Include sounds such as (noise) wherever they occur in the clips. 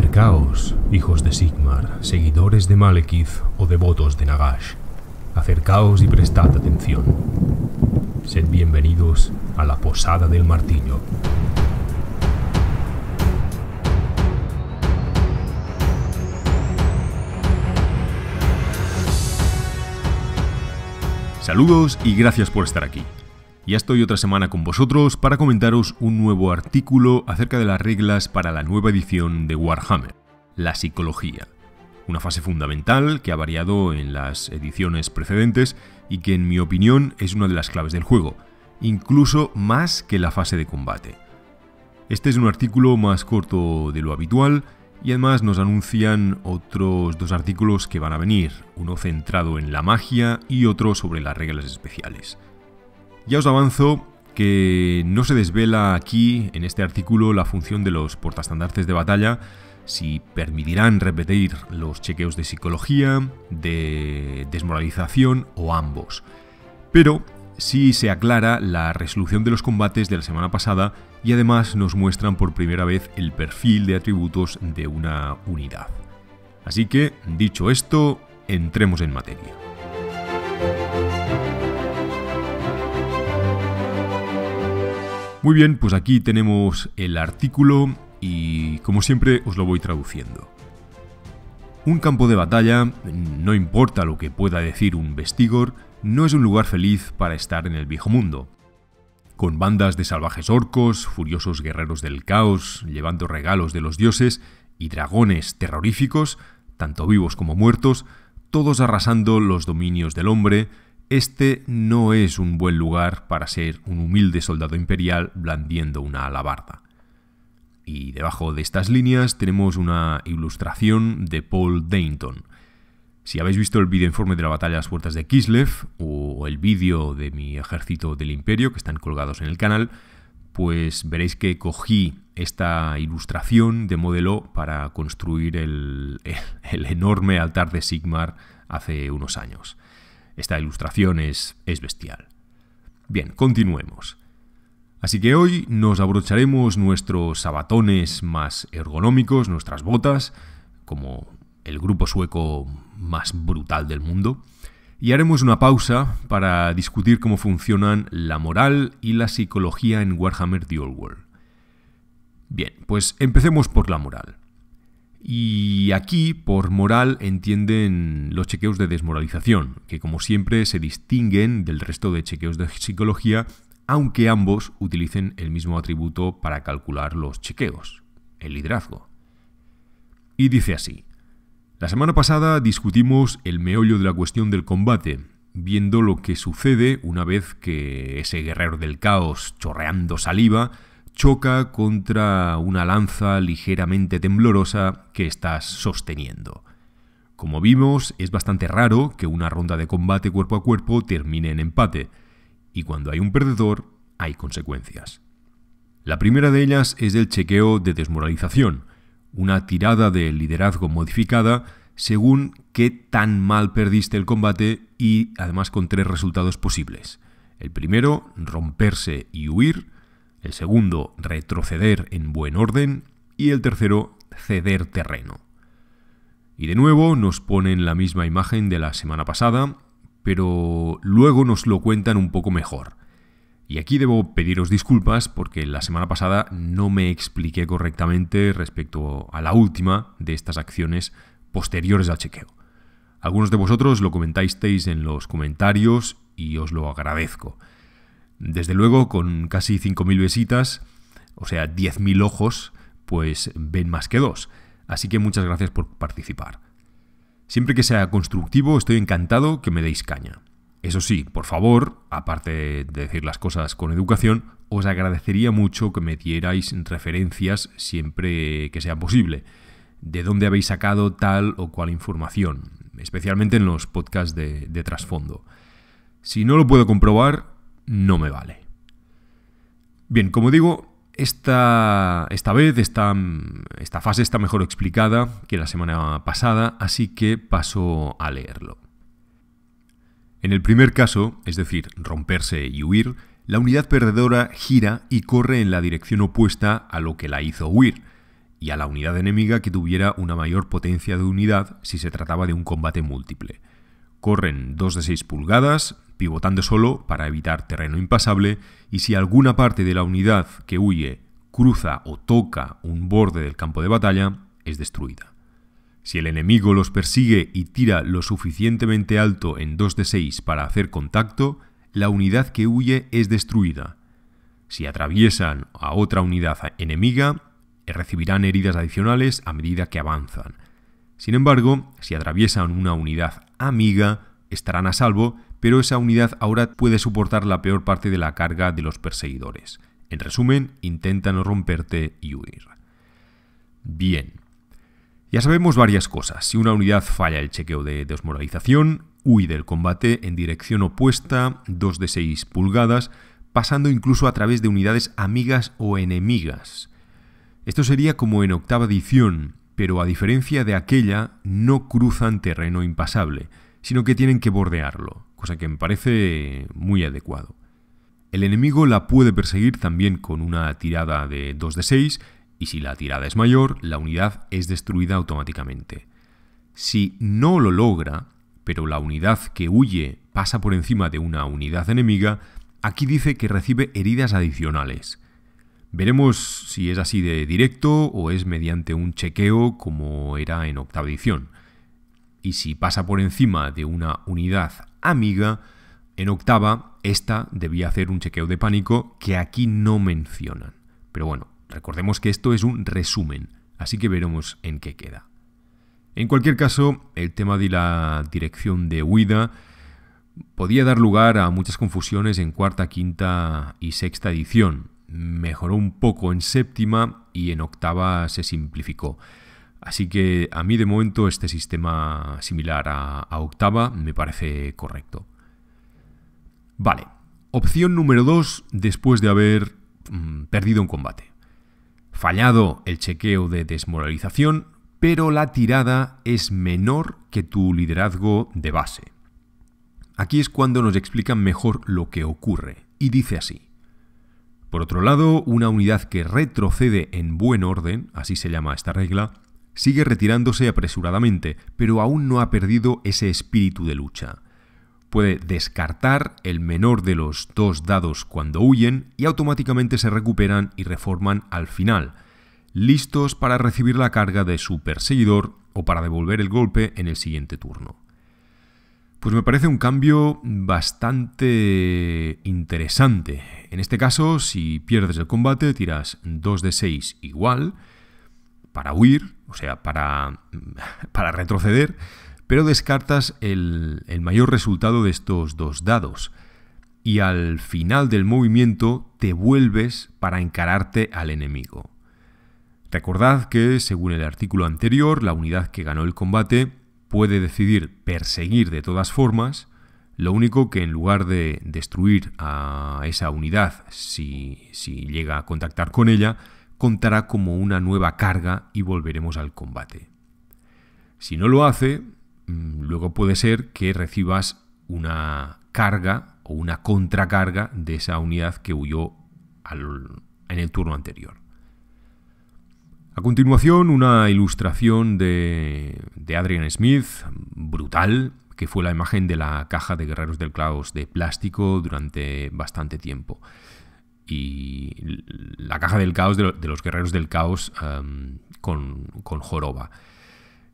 Acercaos, hijos de Sigmar, seguidores de Malekith o devotos de Nagash. Acercaos y prestad atención. Sed bienvenidos a la Posada del Martillo. Saludos y gracias por estar aquí. Ya estoy otra semana con vosotros para comentaros un nuevo artículo acerca de las reglas para la nueva edición de Warhammer, la psicología. Una fase fundamental que ha variado en las ediciones precedentes y que en mi opinión es una de las claves del juego, incluso más que la fase de combate. Este es un artículo más corto de lo habitual y además nos anuncian otros dos artículos que van a venir, uno centrado en la magia y otro sobre las reglas especiales. Ya os avanzo que no se desvela aquí, en este artículo, la función de los portastandartes de batalla, si permitirán repetir los chequeos de psicología, de desmoralización o ambos. Pero sí se aclara la resolución de los combates de la semana pasada y además nos muestran por primera vez el perfil de atributos de una unidad. Así que, dicho esto, entremos en materia. Muy bien, pues aquí tenemos el artículo y como siempre os lo voy traduciendo. Un campo de batalla, no importa lo que pueda decir un vestigor, no es un lugar feliz para estar en el viejo mundo. Con bandas de salvajes orcos, furiosos guerreros del caos, llevando regalos de los dioses y dragones terroríficos, tanto vivos como muertos, todos arrasando los dominios del hombre, este no es un buen lugar para ser un humilde soldado imperial blandiendo una alabarda. Y debajo de estas líneas tenemos una ilustración de Paul Dayton. Si habéis visto el vídeo informe de la batalla de las puertas de Kislev o el vídeo de mi ejército del imperio que están colgados en el canal, pues veréis que cogí esta ilustración de modelo para construir el enorme altar de Sigmar hace unos años. Esta ilustración es, bestial. Bien, continuemos. Así que hoy nos abrocharemos nuestros sabatones más ergonómicos, nuestras botas, como el grupo sueco más brutal del mundo, y haremos una pausa para discutir cómo funcionan la moral y la psicología en Warhammer The Old World. Bien, pues empecemos por la moral. Y aquí, por moral, entienden los chequeos de desmoralización, que como siempre se distinguen del resto de chequeos de psicología, aunque ambos utilicen el mismo atributo para calcular los chequeos, el liderazgo. Y dice así, la semana pasada discutimos el meollo de la cuestión del combate, viendo lo que sucede una vez que ese guerrero del caos, chorreando saliva, choca contra una lanza ligeramente temblorosa que estás sosteniendo. Como vimos, es bastante raro que una ronda de combate cuerpo a cuerpo termine en empate, y cuando hay un perdedor, hay consecuencias. La primera de ellas es el chequeo de desmoralización, una tirada de liderazgo modificada según qué tan mal perdiste el combate y además con tres resultados posibles. El primero, romperse y huir el segundo, retroceder en buen orden, y el tercero, ceder terreno. Y de nuevo nos ponen la misma imagen de la semana pasada, pero luego nos lo cuentan un poco mejor. Y aquí debo pediros disculpas porque la semana pasada no me expliqué correctamente respecto a la última de estas acciones posteriores al chequeo. Algunos de vosotros lo comentasteis en los comentarios y os lo agradezco. Desde luego, con casi 5.000 visitas, o sea, 10.000 ojos, pues ven más que dos. Así que muchas gracias por participar. Siempre que sea constructivo, estoy encantado que me deis caña. Eso sí, por favor, aparte de decir las cosas con educación, os agradecería mucho que me dierais referencias siempre que sea posible. De dónde habéis sacado tal o cual información, especialmente en los podcasts de, de trasfondo. Si no lo puedo comprobar, no me vale. Bien, como digo, esta, esta vez esta, esta fase está mejor explicada que la semana pasada, así que paso a leerlo. En el primer caso, es decir, romperse y huir, la unidad perdedora gira y corre en la dirección opuesta a lo que la hizo huir, y a la unidad enemiga que tuviera una mayor potencia de unidad si se trataba de un combate múltiple. Corren 2 de 6 pulgadas, pivotando solo para evitar terreno impasable, y si alguna parte de la unidad que huye cruza o toca un borde del campo de batalla, es destruida. Si el enemigo los persigue y tira lo suficientemente alto en 2 de 6 para hacer contacto, la unidad que huye es destruida. Si atraviesan a otra unidad enemiga, recibirán heridas adicionales a medida que avanzan. Sin embargo, si atraviesan una unidad amiga, estarán a salvo, pero esa unidad ahora puede soportar la peor parte de la carga de los perseguidores. En resumen, intenta no romperte y huir. Bien. Ya sabemos varias cosas. Si una unidad falla el chequeo de desmoralización, huye del combate en dirección opuesta, 2 de 6 pulgadas, pasando incluso a través de unidades amigas o enemigas. Esto sería como en octava edición, pero a diferencia de aquella, no cruzan terreno impasable sino que tienen que bordearlo, cosa que me parece muy adecuado. El enemigo la puede perseguir también con una tirada de 2 de 6, y si la tirada es mayor, la unidad es destruida automáticamente. Si no lo logra, pero la unidad que huye pasa por encima de una unidad enemiga, aquí dice que recibe heridas adicionales. Veremos si es así de directo o es mediante un chequeo como era en octava edición y si pasa por encima de una unidad amiga, en octava, esta debía hacer un chequeo de pánico que aquí no mencionan. Pero bueno, recordemos que esto es un resumen, así que veremos en qué queda. En cualquier caso, el tema de la dirección de huida podía dar lugar a muchas confusiones en cuarta, quinta y sexta edición. Mejoró un poco en séptima y en octava se simplificó. Así que a mí de momento este sistema similar a, Octava me parece correcto. Vale, opción número 2 después de haber mm, perdido un combate. Fallado el chequeo de desmoralización, pero la tirada es menor que tu liderazgo de base. Aquí es cuando nos explican mejor lo que ocurre, y dice así. Por otro lado, una unidad que retrocede en buen orden, así se llama esta regla, sigue retirándose apresuradamente, pero aún no ha perdido ese espíritu de lucha. Puede descartar el menor de los dos dados cuando huyen y automáticamente se recuperan y reforman al final, listos para recibir la carga de su perseguidor o para devolver el golpe en el siguiente turno. Pues me parece un cambio bastante interesante. En este caso, si pierdes el combate, tiras 2 de 6 igual, para huir, o sea, para, (laughs) para retroceder, pero descartas el, mayor resultado de estos dos dados. Y al final del movimiento te vuelves para encararte al enemigo. Recordad que, según el artículo anterior, la unidad que ganó el combate puede decidir perseguir de todas formas, lo único que en lugar de destruir a esa unidad si llega a contactar con ella, contará como una nueva carga y volveremos al combate. Si no lo hace, mm, luego puede ser que recibas una carga o una contracarga de esa unidad que huyó en el turno anterior. A continuación, una ilustración de, de, Adrian Smith, brutal, que fue la imagen de la caja de Guerreros del Claus de plástico durante bastante tiempo y la caja del caos de, los guerreros del caos em, con, con, Joroba.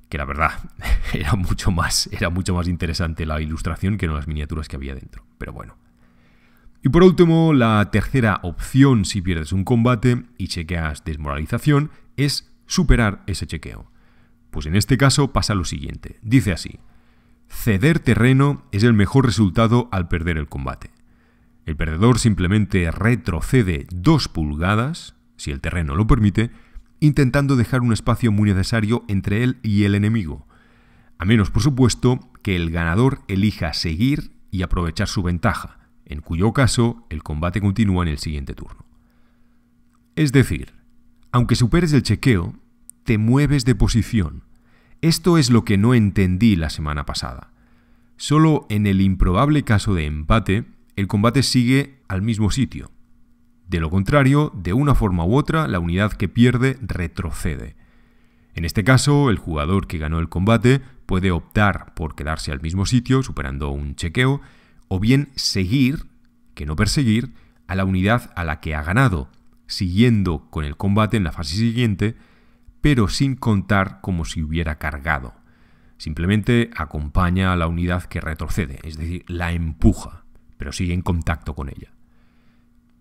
Que la verdad, (laughs) era mucho, más, era mucho más interesante la ilustración que no las miniaturas que había dentro. Pero bueno. Y por último, la tercera opción si pierdes un combate y chequeas desmoralización es superar ese chequeo. Pues en este caso pasa lo siguiente. Dice así. Ceder terreno es el mejor resultado al perder el combate. El perdedor simplemente retrocede dos pulgadas, si el terreno lo permite, intentando dejar un espacio muy necesario entre él y el enemigo. A menos, por supuesto, que el ganador elija seguir y aprovechar su ventaja, en cuyo caso el combate continúa en el siguiente turno. Es decir, aunque superes el chequeo, te mueves de posición. Esto es lo que no entendí la semana pasada. Solo en el improbable caso de empate, el combate sigue al mismo sitio. De lo contrario, de una forma u otra, la unidad que pierde retrocede. En este caso, el jugador que ganó el combate puede optar por quedarse al mismo sitio, superando un chequeo, o bien seguir, que no perseguir, a la unidad a la que ha ganado, siguiendo con el combate en la fase siguiente, pero sin contar como si hubiera cargado. Simplemente acompaña a la unidad que retrocede, es decir, la empuja pero sigue en contacto con ella.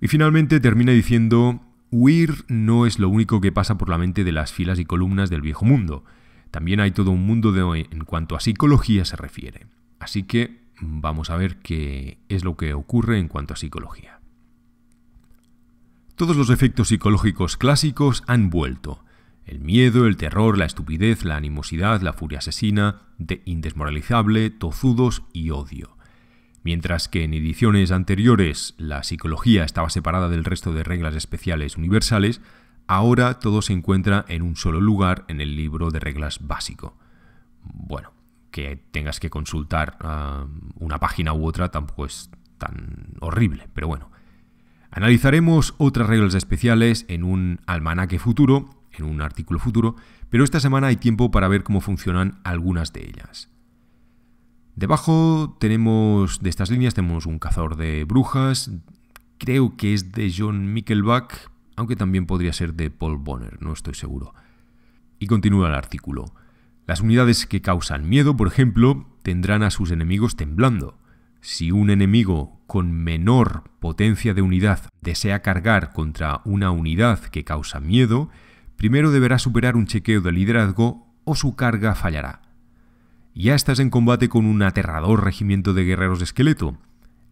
Y finalmente termina diciendo, huir no es lo único que pasa por la mente de las filas y columnas del viejo mundo, también hay todo un mundo de hoy en cuanto a psicología se refiere. Así que vamos a ver qué es lo que ocurre en cuanto a psicología. Todos los efectos psicológicos clásicos han vuelto. El miedo, el terror, la estupidez, la animosidad, la furia asesina, de indesmoralizable, tozudos y odio. Mientras que en ediciones anteriores la psicología estaba separada del resto de reglas especiales universales, ahora todo se encuentra en un solo lugar en el libro de reglas básico. Bueno, que tengas que consultar ah, una página u otra tampoco es tan horrible, pero bueno. Analizaremos otras reglas especiales en un almanaque futuro, en un artículo futuro, pero esta semana hay tiempo para ver cómo funcionan algunas de ellas. Debajo tenemos, de estas líneas, tenemos un cazador de brujas, creo que es de John Mickelback, aunque también podría ser de Paul Bonner, no estoy seguro. Y continúa el artículo. Las unidades que causan miedo, por ejemplo, tendrán a sus enemigos temblando. Si un enemigo con menor potencia de unidad desea cargar contra una unidad que causa miedo, primero deberá superar un chequeo de liderazgo o su carga fallará ya estás en combate con un aterrador regimiento de guerreros de esqueleto.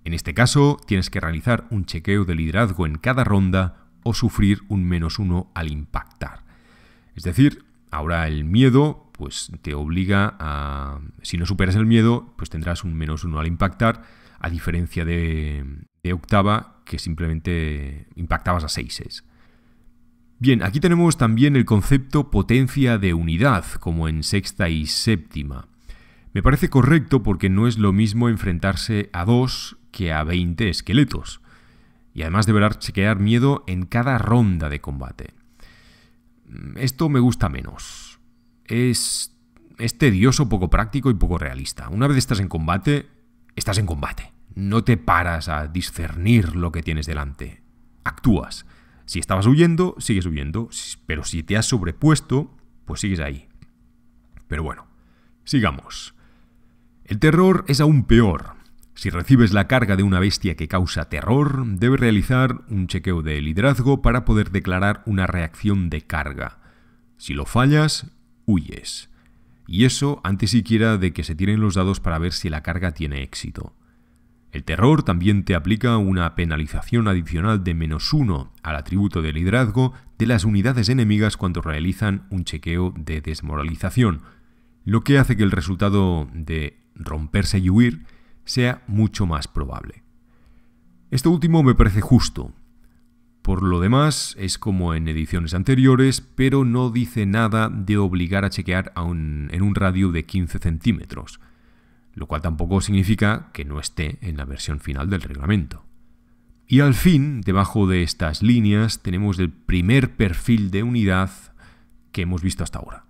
En este caso, tienes que realizar un chequeo de liderazgo en cada ronda o sufrir un menos uno al impactar. Es decir, ahora el miedo pues te obliga a... Si no superas el miedo, pues tendrás un menos uno al impactar, a diferencia de, de octava, que simplemente impactabas a seises. Bien, aquí tenemos también el concepto potencia de unidad, como en sexta y séptima. Me parece correcto porque no es lo mismo enfrentarse a dos que a 20 esqueletos. Y además deberá chequear miedo en cada ronda de combate. Mm, esto me gusta menos. Es, es tedioso, poco práctico y poco realista. Una vez estás en combate, estás en combate. No te paras a discernir lo que tienes delante. Actúas. Si estabas huyendo, sigues huyendo, pero si te has sobrepuesto, pues sigues ahí. Pero bueno, sigamos. El terror es aún peor. Si recibes la carga de una bestia que causa terror, debes realizar un chequeo de liderazgo para poder declarar una reacción de carga. Si lo fallas, huyes. Y eso antes siquiera de que se tiren los dados para ver si la carga tiene éxito. El terror también te aplica una penalización adicional de menos uno al atributo de liderazgo de las unidades enemigas cuando realizan un chequeo de desmoralización, lo que hace que el resultado de romperse y huir sea mucho más probable. Esto último me parece justo. Por lo demás, es como en ediciones anteriores, pero no dice nada de obligar a chequear en un radio de 15 centímetros, lo cual tampoco significa que no esté en la versión final del reglamento. Y al fin, debajo de estas líneas, tenemos el primer perfil de unidad que hemos visto hasta ahora.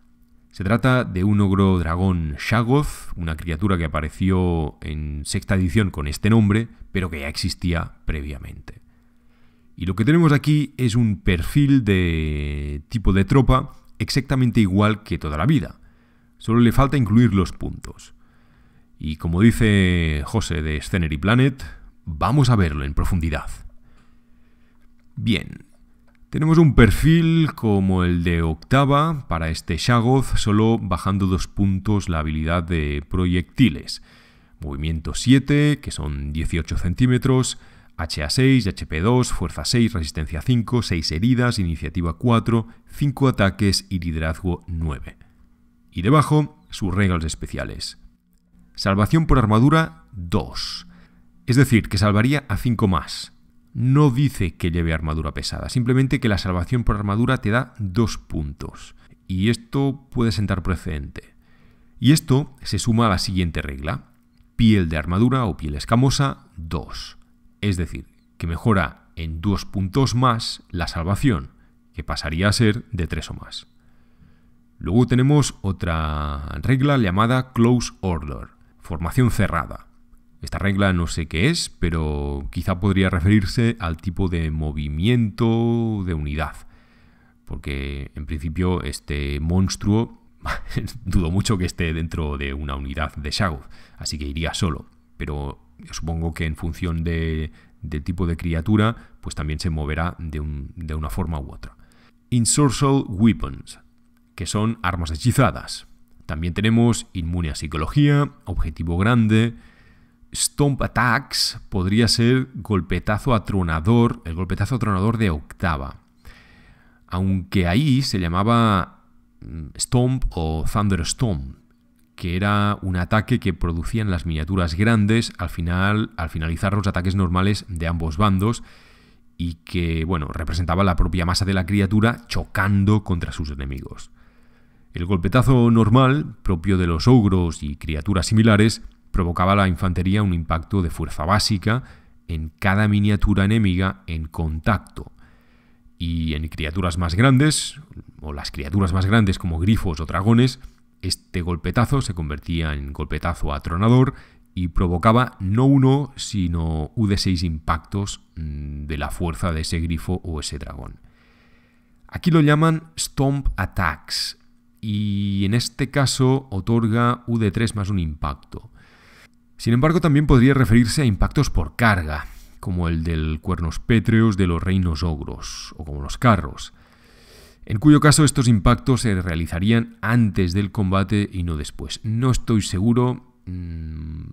Se trata de un ogro dragón Shagoth, una criatura que apareció en sexta edición con este nombre, pero que ya existía previamente. Y lo que tenemos aquí es un perfil de tipo de tropa exactamente igual que toda la vida. Solo le falta incluir los puntos. Y como dice José de Scenery Planet, vamos a verlo en profundidad. Bien, tenemos un perfil como el de octava para este Shagoth, solo bajando dos puntos la habilidad de proyectiles. Movimiento 7, que son 18 centímetros, HA6, HP2, Fuerza 6, Resistencia 5, 6 heridas, Iniciativa 4, 5 ataques y Liderazgo 9. Y debajo, sus reglas especiales. Salvación por armadura 2. Es decir, que salvaría a 5 más no dice que lleve armadura pesada, simplemente que la salvación por armadura te da dos puntos. Y esto puede sentar precedente. Y esto se suma a la siguiente regla. Piel de armadura o piel escamosa 2. Es decir, que mejora en dos puntos más la salvación, que pasaría a ser de tres o más. Luego tenemos otra regla llamada Close Order, formación cerrada. Esta regla no sé qué es, pero quizá podría referirse al tipo de movimiento de unidad. Porque en principio este monstruo (laughs) dudo mucho que esté dentro de una unidad de Shagoth, así que iría solo. Pero supongo que en función de, del tipo de criatura, pues también se moverá de, una forma u otra. Insourced Weapons, que son armas hechizadas. También tenemos inmune a psicología, objetivo grande, Stomp Attacks podría ser golpetazo atronador, el golpetazo atronador de octava. Aunque ahí se llamaba mm, Stomp o Thunderstorm, que era un ataque que producían las miniaturas grandes al final, al finalizar los ataques normales de ambos bandos y que, bueno, representaba la propia masa de la criatura chocando contra sus enemigos. El golpetazo normal, propio de los ogros y criaturas similares, provocaba a la infantería un impacto de fuerza básica en cada miniatura enemiga en contacto. Y en criaturas más grandes, o las criaturas más grandes como grifos o dragones, este golpetazo se convertía en golpetazo atronador y provocaba no uno, sino U de 6 impactos mm, de la fuerza de ese grifo o ese dragón. Aquí lo llaman Stomp Attacks y en este caso otorga U de 3 más un impacto. Sin embargo, también podría referirse a impactos por carga, como el del cuernos pétreos de los reinos ogros, o como los carros, en cuyo caso estos impactos se realizarían antes del combate y no después. No estoy seguro mm,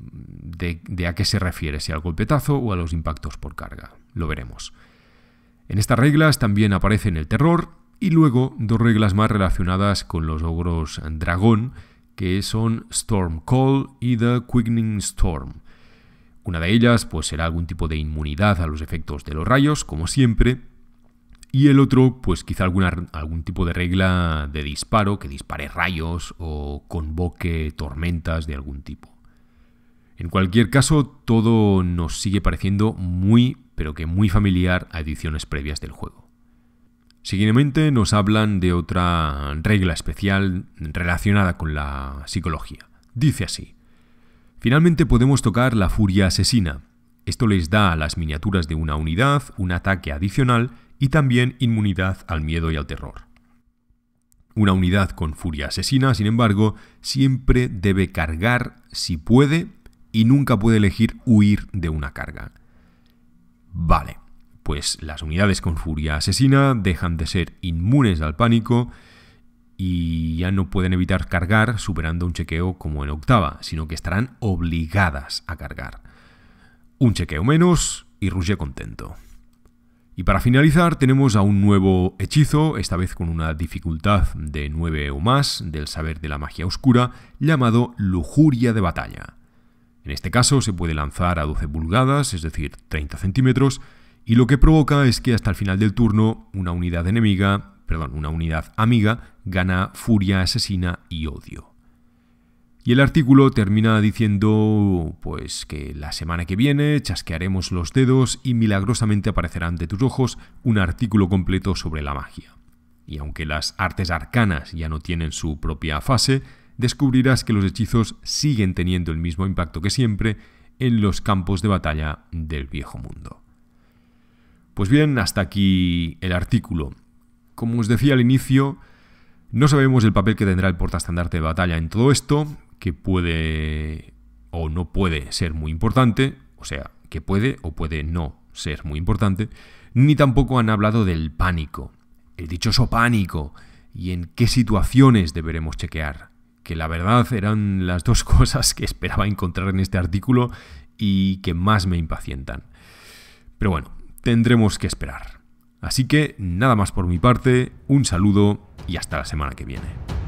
de, de a qué se refiere, si al golpetazo o a los impactos por carga. Lo veremos. En estas reglas también aparecen el terror y luego dos reglas más relacionadas con los ogros dragón, que son Storm Call y The Quickening Storm. Una de ellas pues será algún tipo de inmunidad a los efectos de los rayos, como siempre, y el otro pues quizá algún tipo de regla de disparo que dispare rayos o convoque tormentas de algún tipo. En cualquier caso, todo nos sigue pareciendo muy, pero que muy familiar a ediciones previas del juego. Seguidamente nos hablan de otra regla especial relacionada con la psicología. Dice así, finalmente podemos tocar la furia asesina. Esto les da a las miniaturas de una unidad un ataque adicional y también inmunidad al miedo y al terror. Una unidad con furia asesina, sin embargo, siempre debe cargar si puede y nunca puede elegir huir de una carga. Pues las unidades con furia asesina dejan de ser inmunes al pánico y ya no pueden evitar cargar superando un chequeo como en octava, sino que estarán obligadas a cargar. Un chequeo menos y Rusia contento. Y para finalizar tenemos a un nuevo hechizo, esta vez con una dificultad de 9 o más del saber de la magia oscura, llamado Lujuria de Batalla. En este caso se puede lanzar a 12 pulgadas, es decir, 30 centímetros, y lo que provoca es que hasta el final del turno una unidad enemiga, perdón, una unidad amiga gana furia asesina y odio. Y el artículo termina diciendo pues que la semana que viene chasquearemos los dedos y milagrosamente aparecerá ante tus ojos un artículo completo sobre la magia. Y aunque las artes arcanas ya no tienen su propia fase, descubrirás que los hechizos siguen teniendo el mismo impacto que siempre en los campos de batalla del viejo mundo. Pues bien, hasta aquí el artículo. Como os decía al inicio, no sabemos el papel que tendrá el portaestandarte de batalla en todo esto, que puede o no puede ser muy importante, o sea, que puede o puede no ser muy importante, ni tampoco han hablado del pánico, el dichoso pánico, y en qué situaciones deberemos chequear, que la verdad eran las dos (laughs) cosas que esperaba encontrar en este artículo y que más me impacientan. Pero bueno, tendremos que esperar. Así que nada más por mi parte, un saludo y hasta la semana que viene.